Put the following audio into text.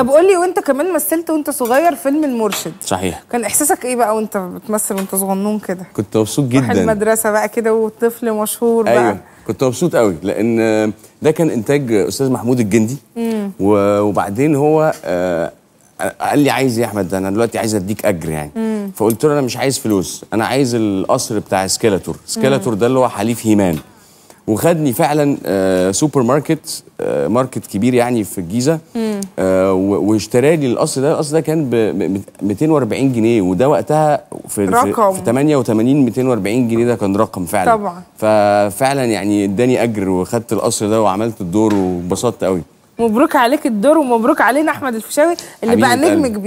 طب قول لي وانت كمان مثلت وانت صغير فيلم المرشد صحيح كان احساسك ايه بقى وانت بتمثل وانت صغنون كده كنت مبسوط جدا المدرسه بقى كده وطفل مشهور بقى أيوة. كنت مبسوط قوي لان ده كان انتاج استاذ محمود الجندي مم. وبعدين هو آه، قال لي عايز ايه يا احمد انا دلوقتي عايز اديك اجر يعني مم. فقلت له انا مش عايز فلوس انا عايز القصر بتاع سكيلاتور سكيلاتور ده اللي هو حليف هيمان وخدني فعلا آه، سوبر ماركت آه، ماركت كبير يعني في الجيزه مم. واشترى لي القصر ده القصر ده كان ب 240 جنيه وده وقتها في رقم في 88 240 جنيه ده كان رقم فعلا طبعا ففعلا يعني اداني اجر وخدت القصر ده وعملت الدور وانبسطت قوي مبروك عليك الدور ومبروك علينا احمد الفيشاوي اللي بقى نجم كبير